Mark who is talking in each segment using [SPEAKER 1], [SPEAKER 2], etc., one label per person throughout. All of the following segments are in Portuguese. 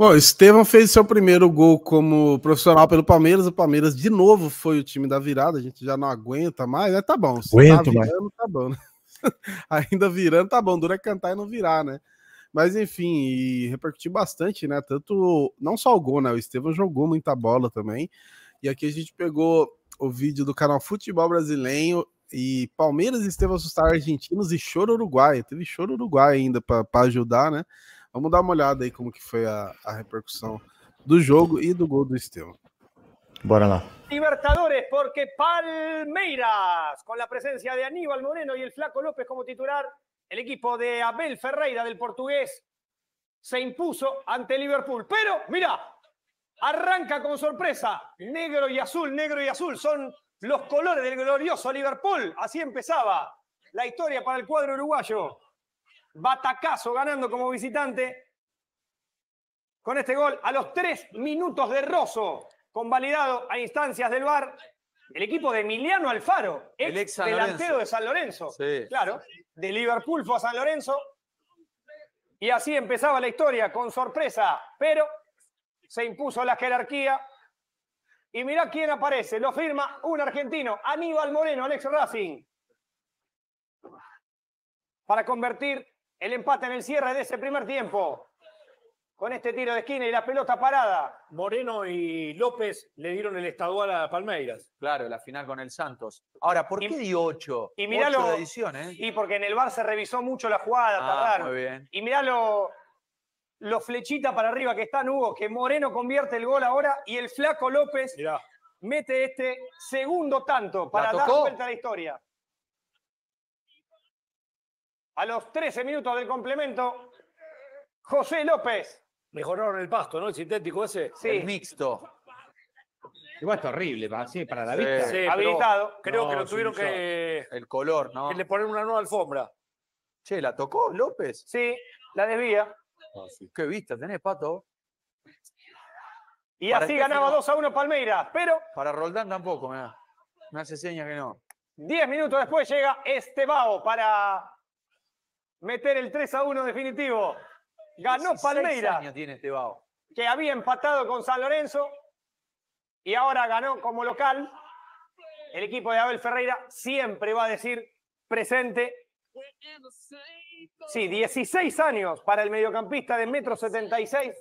[SPEAKER 1] Bom, Estevam fez seu primeiro gol como profissional pelo Palmeiras. O Palmeiras, de novo, foi o time da virada. A gente já não aguenta mais, né? Tá bom. Se tá Aguento, tá virando, mas... tá bom. Né? Ainda virando, tá bom. Dura cantar e não virar, né? Mas enfim, e repercutiu bastante, né? Tanto não só o gol, né? O Estevam jogou muita bola também. E aqui a gente pegou o vídeo do canal Futebol Brasileiro e Palmeiras e Estevam assustar argentinos e choro uruguaio. Teve choro uruguai ainda para ajudar, né? Vamos a dar uma olhada aí como que foi a, a repercussão do jogo e do gol do Estevam. Bora lá.
[SPEAKER 2] Libertadores, porque Palmeiras, con la presencia de Aníbal Moreno y el Flaco López como titular, el equipo de Abel Ferreira del portugués se impuso ante Liverpool. Pero, mira, arranca con sorpresa. Negro y azul, negro y azul son los colores del glorioso Liverpool. Así empezaba la historia para el cuadro uruguayo batacazo ganando como visitante. Con este gol, a los tres minutos de Rosso, convalidado a instancias del VAR, el equipo de Emiliano Alfaro, ex, delantero de San Lorenzo. Claro, de Liverpool fue a San Lorenzo. Y así empezaba la historia, con sorpresa, pero se impuso la jerarquía. Y mirá quién aparece, lo firma un argentino, Aníbal Moreno, Alex Racing. Para convertir el empate en el cierre de ese primer tiempo. Con este tiro de esquina y la pelota parada. Moreno y López le dieron el estadual a Palmeiras. Claro, la final con el Santos. Ahora, ¿por qué dio ocho? Y ¿eh? Y porque en el Bar se revisó mucho la jugada, ah, Muy bien. Y mirá lo, flechita para arriba que están, Hugo, que Moreno convierte el gol ahora y el flaco López mete este segundo tanto para dar vuelta a la historia a los 13 minutos del complemento, José López. Mejoraron el pasto, ¿no? El sintético ese. Sí. El mixto. Igual es horrible, para, para la vista. Sí, Habilitado. Creo que lo tuvieron que. El color, ¿no? Que le ponen una nueva alfombra. Che, ¿la tocó López? Sí, la desvía. Ah, Qué vista tenés, pato. Y así ganaba 2 a 1 Palmeiras, pero. Para Roldán tampoco, me, me hace señas que no. 10 minutos después llega Estebao para meter el 3 a 1 definitivo. Ganó Palmeiras. Este que había empatado con San Lorenzo y ahora ganó como local. El equipo de Abel Ferreira siempre va a decir presente. Sí, 16 años para el mediocampista de metro 76.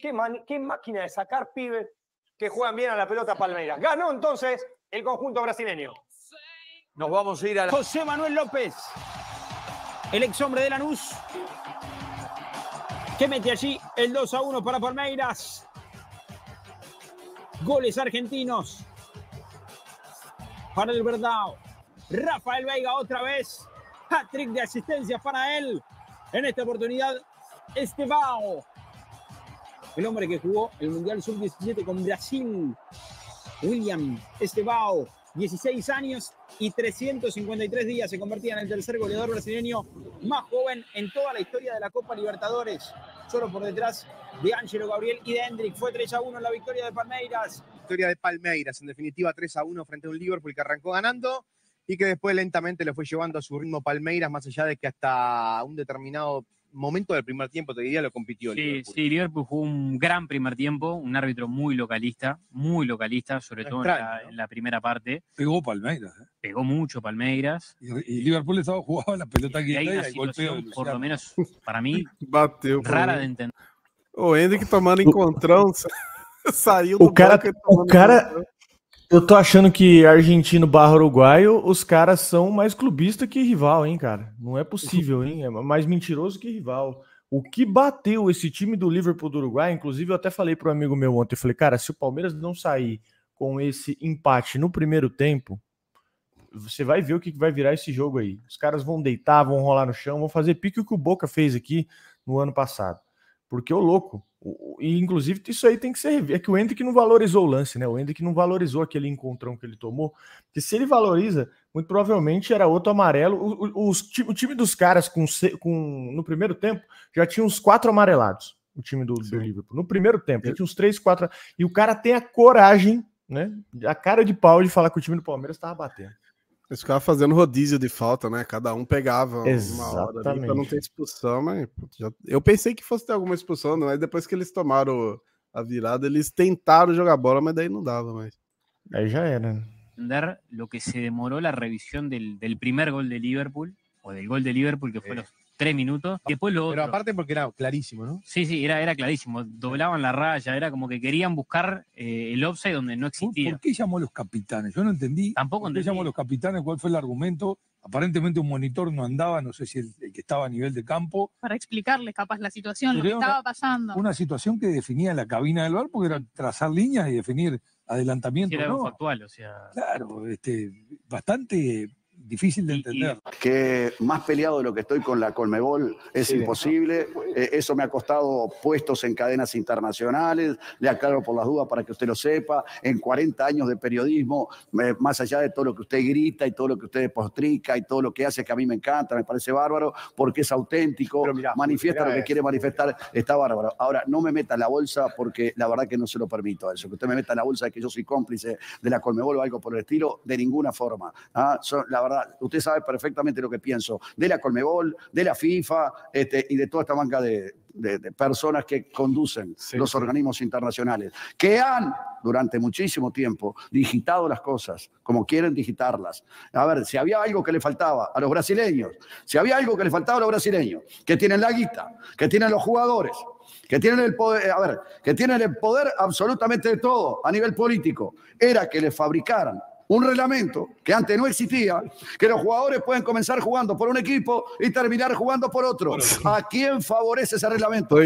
[SPEAKER 2] Qué, qué máquina de sacar pibes que juegan bien a la pelota Palmeiras. Ganó entonces el conjunto brasileño. Nos vamos a ir a la... José Manuel López el ex hombre de Lanús, que mete allí el 2 a 1 para Palmeiras. Goles argentinos para el Verdao. Rafael Veiga otra vez. Hat-trick de asistencia para él. En esta oportunidad, Estebao. El hombre que jugó el Mundial Sub-17 con Brasil. William Estebao 16 años y 353 días, se convertía en el tercer goleador brasileño más joven en toda la historia de la Copa Libertadores, solo por detrás de Ángelo Gabriel y de Hendrik. Fue 3 a 1 en la victoria de Palmeiras. Victoria de Palmeiras, en definitiva 3 a 1 frente a un Liverpool que arrancó ganando y que después lentamente lo fue llevando a su ritmo Palmeiras, más allá de que hasta un determinado momento del primer tiempo, te diría, lo compitió. Liverpool. sí, Liverpool jugó un gran primer tiempo, un árbitro muy localista, muy localista, sobre todo en, la, primera parte. Pegó Palmeiras. ¿eh? Pegó mucho Palmeiras. Y, Liverpool estaba jugando la pelota aquí. y golpeó. por lo
[SPEAKER 1] menos para mí, pues. rara de entender. Oh, o que tomando encontrão, saiu do un cara, o cara,
[SPEAKER 3] Eu tô achando que argentino barra uruguaio, os caras são mais clubista que rival, hein, cara? Não é possível, hein? É mais mentiroso que rival. O que bateu esse time do Liverpool do Uruguai, inclusive eu até falei para um amigo meu ontem, eu falei, cara, se o Palmeiras não sair com esse empate no primeiro tempo, você vai ver o que vai virar esse jogo aí. Os caras vão deitar, vão rolar no chão, vão fazer pique o que o Boca fez aqui no ano passado. Porque, o louco, e inclusive isso aí tem que ser. É que o Hendrick não valorizou o lance, né? O Hendrick não valorizou aquele encontrão que ele tomou. Porque se ele valoriza, muito provavelmente era outro amarelo. O, o, o time dos caras com, com, no primeiro tempo já tinha uns quatro amarelados. O time do, do Liverpool. No primeiro tempo, já tinha uns três, quatro. E o cara tem a coragem, né? A cara de pau de falar que o time do Palmeiras estava batendo.
[SPEAKER 1] Eles ficavam fazendo rodízio de falta, né? Cada um pegava Exatamente. uma hora ali pra não ter expulsão, mas já... eu pensei que fosse ter alguma expulsão, né? mas depois que eles tomaram a virada, eles tentaram jogar bola, mas daí não dava mais. já era
[SPEAKER 2] entender Lo que se demorou la revisión del, del, primer gol de Liverpool, o del gol de Liverpool, que fue é. los tres minutos. Ah, pero aparte porque era clarísimo, ¿no? Sí, sí, era, era clarísimo. Doblaban la raya, era como que querían buscar eh, el offside donde no existía. ¿Por qué llamó a los capitanes? Yo no entendí. Tampoco ¿Por qué llamó a los capitanes? ¿Cuál fue el argumento? Aparentemente un monitor no andaba, no sé si el, que estaba a nivel de campo. Para explicarles capaz la situación, lo que estaba pasando. Una situación que definía la cabina del bar porque era trazar líneas y definir adelantamiento. era factual, o sea. Claro, este, bastante difícil de entender.
[SPEAKER 4] Que más peleado de lo que estoy con la Colmebol es imposible. Eh, eso me ha costado puestos en cadenas internacionales. Le aclaro por las dudas para que usted lo sepa. En 40 años de periodismo, eh, más allá de todo lo que usted grita y todo lo que usted postrica y todo lo que hace, que a mí me encanta, me parece bárbaro, porque es auténtico, manifiesta lo que quiere manifestar, está bárbaro. Ahora, no me meta en la bolsa porque la verdad que no se lo permito eso. Que usted me meta en la bolsa de que yo soy cómplice de la Colmebol o algo por el estilo, de ninguna forma. ¿ah? la verdad, usted sabe perfectamente lo que pienso, de la Colmebol, de la FIFA este, y de toda esta banca de, personas que conducen los organismos internacionales, que han durante muchísimo tiempo digitado las cosas como quieren digitarlas. A ver, si había algo que le faltaba a los brasileños, si había algo que le faltaba a los brasileños, que tienen la guita, que tienen los jugadores, que tienen el poder, a ver, que tienen el poder absolutamente de todo a nivel político, era que le fabricaran un reglamento que antes no existía, que los jugadores pueden comenzar jugando por un equipo y terminar jugando por otro. ¿A quién favorece ese reglamento?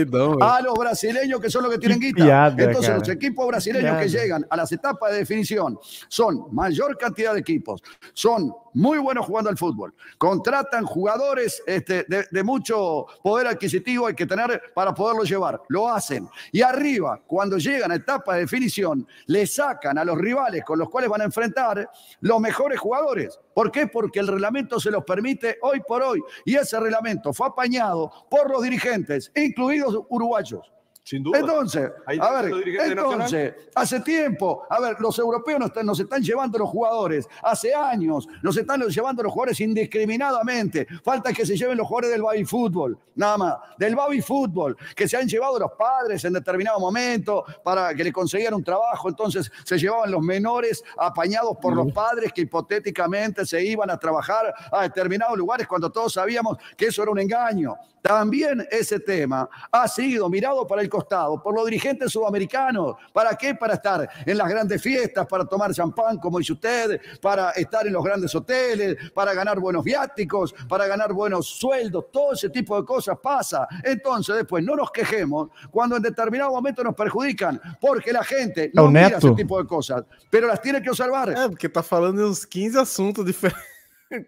[SPEAKER 4] A los brasileños que son los que tienen guita. Entonces los equipos brasileños que llegan a las etapas de definición son mayor cantidad de equipos, son muy buenos jugando al fútbol. Contratan jugadores este, de, mucho poder adquisitivo, hay que tener para poderlo llevar. Lo hacen. Y arriba, cuando llegan a etapa de definición, le sacan a los rivales con los cuales van a enfrentar los mejores jugadores. ¿Por qué? Porque el reglamento se los permite hoy por hoy. Y ese reglamento fue apañado por los dirigentes, incluidos uruguayos. Sin duda. Entonces, a ver, entonces, hace tiempo, a ver, los europeos nos están, llevando los jugadores, hace años, nos están llevando los jugadores indiscriminadamente. Falta que se lleven los jugadores del baby fútbol, nada más, del baby fútbol, que se han llevado los padres en determinado momento para que le conseguían un trabajo, entonces se llevaban los menores apañados por los padres que hipotéticamente se iban a trabajar a determinados lugares cuando todos sabíamos que eso era un engaño. También ese tema ha sido mirado para el costado por los dirigentes sudamericanos. ¿Para qué? Para estar en las grandes fiestas, para tomar champán como dice usted, para estar en los grandes hoteles, para ganar buenos viáticos, para ganar buenos sueldos, todo ese tipo de cosas pasa. Entonces después no nos quejemos cuando en determinado momento nos perjudican, porque la gente no mira ese tipo de cosas, pero las tiene que observar. que ah, porque
[SPEAKER 3] está
[SPEAKER 1] de unos 15 asuntos diferentes. Es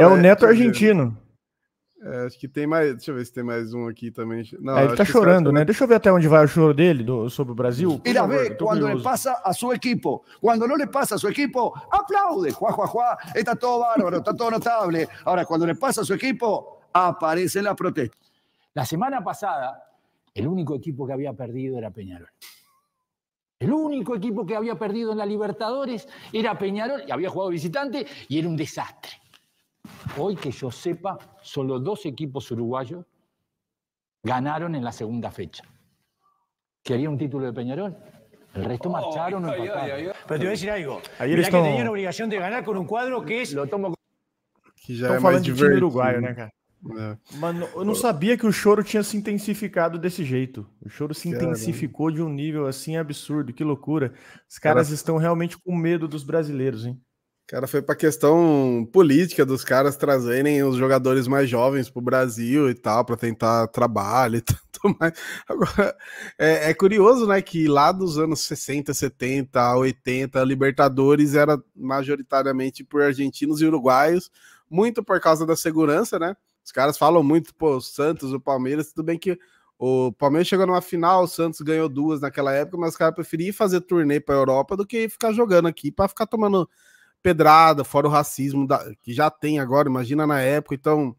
[SPEAKER 1] é Neto argentino. É, acho que tem mais. Deixa eu ver se tem mais um aqui também. Não, é, ele tá chorando, né?
[SPEAKER 3] Deixa eu ver até onde vai o choro dele do, sobre o Brasil. Mira, favor, vê, quando curioso. ele
[SPEAKER 1] passa a seu equipo, quando não lhe passa a seu equipo,
[SPEAKER 4] aplaude. Juá, juá, juá, está todo bárbaro, está todo notable. Agora, quando le passa a seu equipo, aparecem as protestas.
[SPEAKER 2] La semana pasada, el único equipo que había perdido era Peñarol. El único equipo que había perdido en la Libertadores era Peñarol, y había jugado visitante, y era un desastre hoy que yo sepa, solo dos equipos uruguayos ganaron en la segunda fecha. ¿Quería un título de Peñarol? El resto marcharon oh, o empataron. Ay, ay, ay. Pero te voy a decir algo. Ayer estão... que tenía una de ganar con un quadro que es... Lo tomo... Que já estão é falando de uruguaio, né, né, cara?
[SPEAKER 3] É. Mano, eu não sabia que o choro tinha se intensificado desse jeito. O choro se intensificou de um nível assim absurdo, que loucura. Os caras estão realmente com medo dos brasileiros,
[SPEAKER 1] hein? Cara, foi para questão política dos caras trazerem os jogadores mais jovens para o Brasil e tal, para tentar trabalho e tanto mais. Agora, é, é, curioso, né, que lá dos anos 60, 70, 80, Libertadores era majoritariamente por argentinos e uruguaios, muito por causa da segurança, né? Os caras falam muito, pô, o Santos, o Palmeiras, tudo bem que o Palmeiras chegou numa final, o Santos ganhou duas naquela época, mas cara preferia preferiam fazer turnê para Europa do que ficar jogando aqui para ficar tomando pedrada, fora o racismo da, que já tem agora, imagina na época. Então,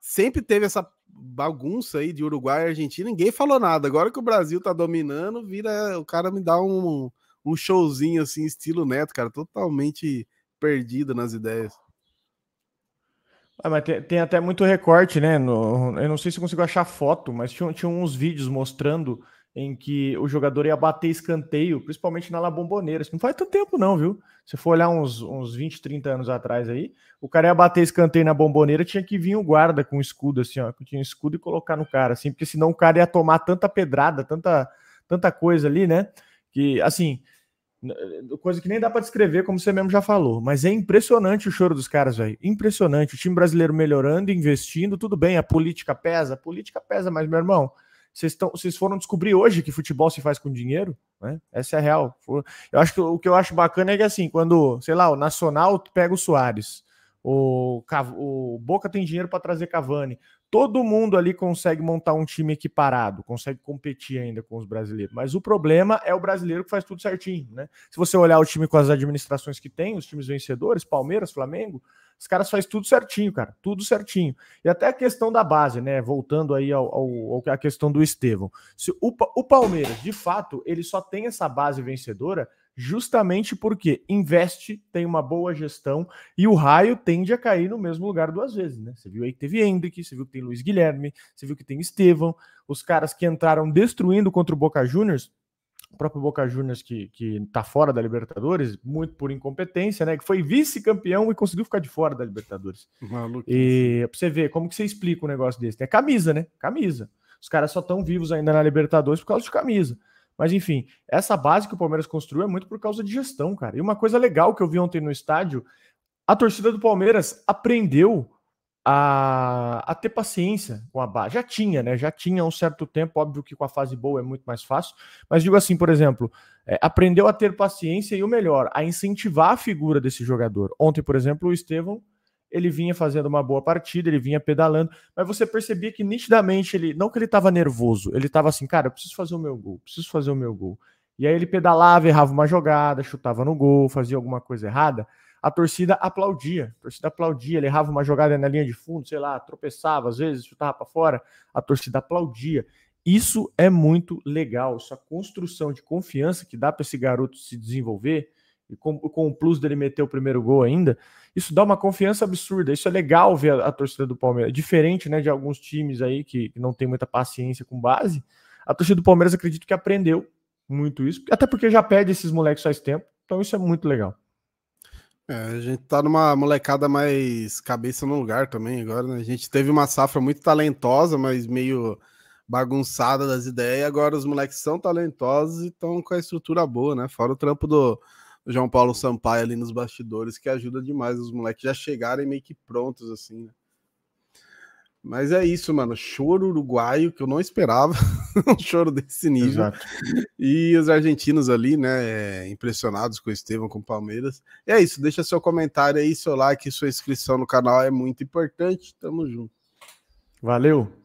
[SPEAKER 1] sempre teve essa bagunça aí de Uruguai e Argentina, ninguém falou nada. Agora que o Brasil tá dominando, vira o cara me dá um, um showzinho assim, estilo neto, cara, totalmente perdido nas ideias.
[SPEAKER 3] Ah, mas tem, tem, até muito recorte, né? No, eu não sei se consigo achar foto, mas tinha, tinha uns vídeos mostrando em que o jogador ia bater escanteio, principalmente na La Bombonera. Isso não faz tanto tempo, não, viu? Se for olhar uns, uns 20, 30 anos atrás aí, o cara ia bater escanteio na bomboneira, tinha que vir o guarda com escudo, assim, ó, tinha um escudo e colocar no cara, assim, porque senão o cara ia tomar tanta pedrada, tanta, tanta coisa ali, né? Que, assim, coisa que nem dá para descrever, como você mesmo já falou, mas é impressionante o choro dos caras, velho. Impressionante. O time brasileiro melhorando, investindo, tudo bem, a política pesa, a política pesa, mas meu irmão, vocês, vocês foram descobrir hoje que futebol se faz com dinheiro, né? Essa é a real. Eu acho que o que eu acho bacana é que assim, quando, sei lá, o Nacional pega o Soares, o, o Boca tem dinheiro para trazer Cavani. Todo mundo ali consegue montar um time equiparado, consegue competir ainda com os brasileiros. Mas o problema é o brasileiro que faz tudo certinho, né? Se você olhar o time com as administrações que tem, os times vencedores, Palmeiras, Flamengo, os caras fazem tudo certinho, cara, tudo certinho. E até a questão da base, né? Voltando aí ao, ao, à questão do Estevão. Se o, o Palmeiras, de fato, ele só tem essa base vencedora justamente porque investe, tem uma boa gestão e o raio tende a cair no mesmo lugar duas vezes, né? Você viu aí que teve Hendrick, você viu que tem Luiz Guilherme, você viu que tem Estevão, os caras que entraram destruindo contra o Boca Juniors o próprio Boca Juniors, que está fora da Libertadores, muito por incompetência, né? Que foi vice-campeão e conseguiu ficar de fora da Libertadores. Maluco. E pra você ver, como que você explica um negócio desse? Né? É camisa, né? Camisa. Os caras só estão vivos ainda na Libertadores por causa de camisa. Mas enfim, essa base que o Palmeiras construiu é muito por causa de gestão, cara. E uma coisa legal que eu vi ontem no estádio, a torcida do Palmeiras aprendeu a, a ter paciência com a base. Já tinha, né? Já tinha um certo tempo, óbvio que com a fase boa é muito mais fácil, mas digo assim, por exemplo, é, aprendeu a ter paciência e o melhor, a incentivar a figura desse jogador. Ontem, por exemplo, o Estevão ele vinha fazendo uma boa partida, ele vinha pedalando, mas você percebia que nitidamente ele, não que ele estava nervoso, ele estava assim, cara, eu preciso fazer o meu gol, preciso fazer o meu gol. E aí ele pedalava, errava uma jogada, chutava no gol, fazia alguma coisa errada a torcida aplaudia. A torcida aplaudia, ele errava uma jogada na linha de fundo, sei lá, tropeçava às vezes, chutava para fora, a torcida aplaudia. Isso é muito legal, essa construção de confiança que dá para esse garoto se desenvolver, e com, com, o plus dele meter o primeiro gol ainda, isso dá uma confiança absurda. Isso é legal ver a, a torcida do Palmeiras. É diferente né, de alguns times aí que, que não tem muita paciência com base, a torcida do Palmeiras acredito que aprendeu muito isso, até porque já pede esses moleques faz tempo, então isso é muito legal.
[SPEAKER 1] É, a gente tá numa molecada mais cabeça no lugar também agora, né? A gente teve uma safra muito talentosa, mas meio bagunçada das ideias. Agora os moleques são talentosos e estão com a estrutura boa, né? Fora o trampo do João Paulo Sampaio ali nos bastidores, que ajuda demais os moleques já chegarem meio que prontos, assim, né? Mas é isso, mano. Choro uruguaio que eu não esperava. um choro desse nível. Exato. E os argentinos ali, né, é, impressionados com o Estevam, com o Palmeiras. E é isso, deixa seu comentário aí, seu like, sua inscrição no canal é muito importante. Tamo junto. Valeu!